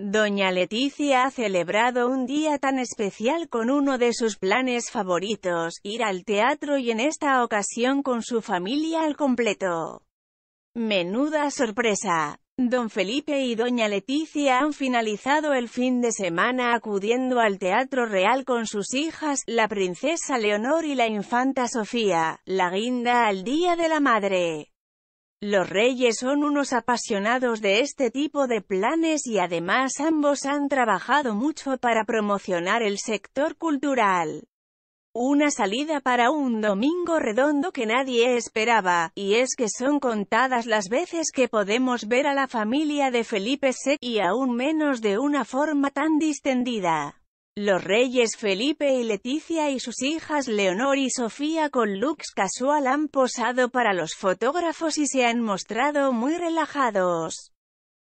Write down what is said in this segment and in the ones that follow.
Doña Leticia ha celebrado un día tan especial con uno de sus planes favoritos, ir al teatro y en esta ocasión con su familia al completo. Menuda sorpresa. Don Felipe y Doña Leticia han finalizado el fin de semana acudiendo al Teatro Real con sus hijas, la princesa Leonor y la infanta Sofía, la guinda al Día de la Madre. Los reyes son unos apasionados de este tipo de planes y además ambos han trabajado mucho para promocionar el sector cultural. Una salida para un domingo redondo que nadie esperaba, y es que son contadas las veces que podemos ver a la familia de Felipe VI y aún menos de una forma tan distendida. Los reyes Felipe y Leticia y sus hijas Leonor y Sofía con looks casual han posado para los fotógrafos y se han mostrado muy relajados.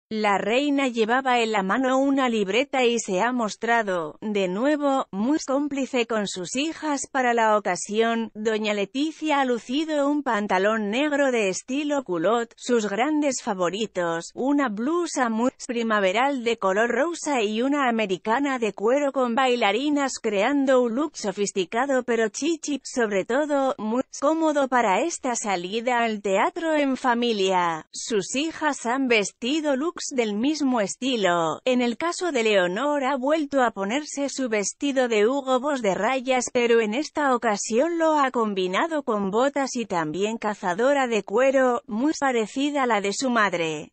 La reina llevaba en la mano una libreta y se ha mostrado, de nuevo, muy cómplice con sus hijas para la ocasión. Doña Leticia ha lucido un pantalón negro de estilo culotte, sus grandes favoritos, una blusa muy primaveral de color rosa y una americana de cuero con bailarinas creando un look sofisticado pero chichi, sobre todo, muy cómodo para esta salida al teatro en familia. Sus hijas han vestido looks del mismo estilo. En el caso de Leonor ha vuelto a ponerse su vestido de Hugo Boss de rayas, pero en esta ocasión lo ha combinado con botas y también cazadora de cuero, muy parecida a la de su madre.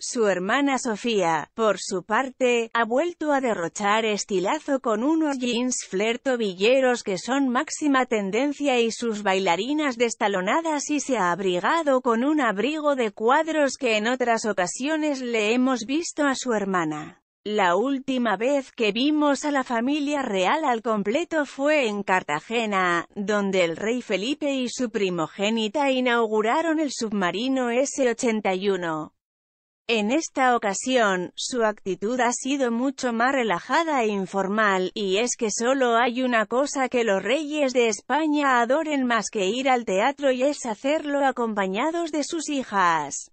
Su hermana Sofía, por su parte, ha vuelto a derrochar estilazo con unos jeans flertovilleros que son máxima tendencia y sus bailarinas destalonadas y se ha abrigado con un abrigo de cuadros que en otras ocasiones le hemos visto a su hermana. La última vez que vimos a la familia real al completo fue en Cartagena, donde el rey Felipe y su primogénita inauguraron el submarino S-81, en esta ocasión, su actitud ha sido mucho más relajada e informal, y es que solo hay una cosa que los reyes de España adoren más que ir al teatro y es hacerlo acompañados de sus hijas.